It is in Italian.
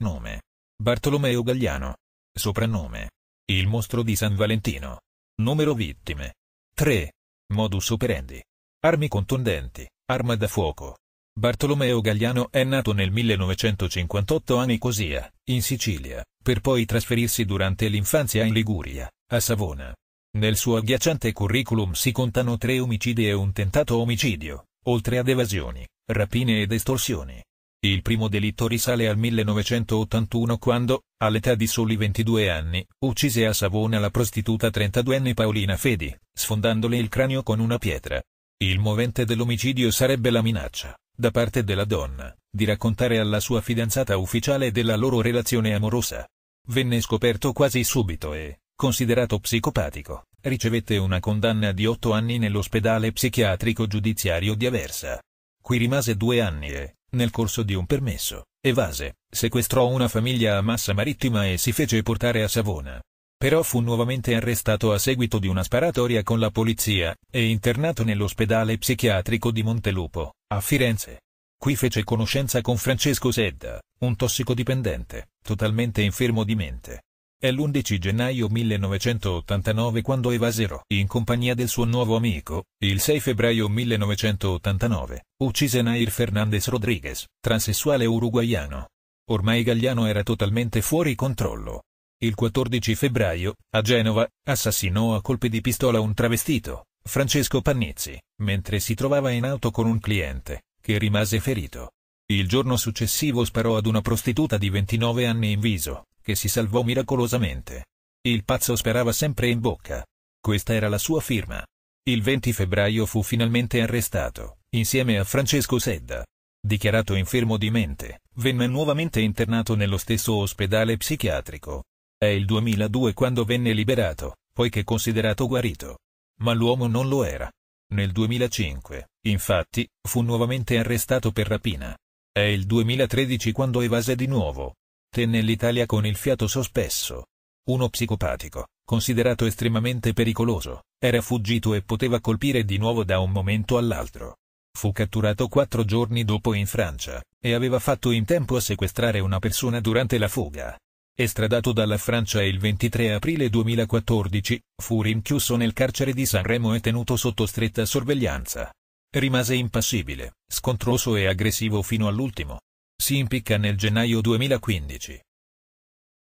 Nome. Bartolomeo Gagliano. Soprannome. Il mostro di San Valentino. Numero vittime. 3. Modus operandi. Armi contundenti. Arma da fuoco. Bartolomeo Gagliano è nato nel 1958 a Nicosia, in Sicilia, per poi trasferirsi durante l'infanzia in Liguria, a Savona. Nel suo agghiacciante curriculum si contano tre omicidi e un tentato omicidio, oltre ad evasioni, rapine ed estorsioni. Il primo delitto risale al 1981 quando, all'età di soli 22 anni, uccise a Savona la prostituta 32enne Paolina Fedi, sfondandole il cranio con una pietra. Il movente dell'omicidio sarebbe la minaccia, da parte della donna, di raccontare alla sua fidanzata ufficiale della loro relazione amorosa. Venne scoperto quasi subito e, considerato psicopatico, ricevette una condanna di 8 anni nell'ospedale psichiatrico giudiziario di Aversa. Qui rimase due anni e, nel corso di un permesso, evase, sequestrò una famiglia a massa marittima e si fece portare a Savona. Però fu nuovamente arrestato a seguito di una sparatoria con la polizia, e internato nell'ospedale psichiatrico di Montelupo, a Firenze. Qui fece conoscenza con Francesco Sedda, un tossicodipendente, totalmente infermo di mente, è l'11 gennaio 1989 quando evasero, in compagnia del suo nuovo amico, il 6 febbraio 1989, uccise Nair Fernandez Rodríguez, transessuale uruguaiano. Ormai Gagliano era totalmente fuori controllo. Il 14 febbraio, a Genova, assassinò a colpi di pistola un travestito, Francesco Pannizzi, mentre si trovava in auto con un cliente, che rimase ferito. Il giorno successivo sparò ad una prostituta di 29 anni in viso, che si salvò miracolosamente. Il pazzo sperava sempre in bocca. Questa era la sua firma. Il 20 febbraio fu finalmente arrestato, insieme a Francesco Sedda. Dichiarato infermo di mente, venne nuovamente internato nello stesso ospedale psichiatrico. È il 2002 quando venne liberato, poiché considerato guarito. Ma l'uomo non lo era. Nel 2005, infatti, fu nuovamente arrestato per rapina. È il 2013 quando evase di nuovo, tenne l'Italia con il fiato sospesso. Uno psicopatico, considerato estremamente pericoloso, era fuggito e poteva colpire di nuovo da un momento all'altro. Fu catturato quattro giorni dopo in Francia, e aveva fatto in tempo a sequestrare una persona durante la fuga. Estradato dalla Francia il 23 aprile 2014, fu rinchiuso nel carcere di Sanremo e tenuto sotto stretta sorveglianza. Rimase impassibile, scontroso e aggressivo fino all'ultimo, si impicca nel gennaio 2015.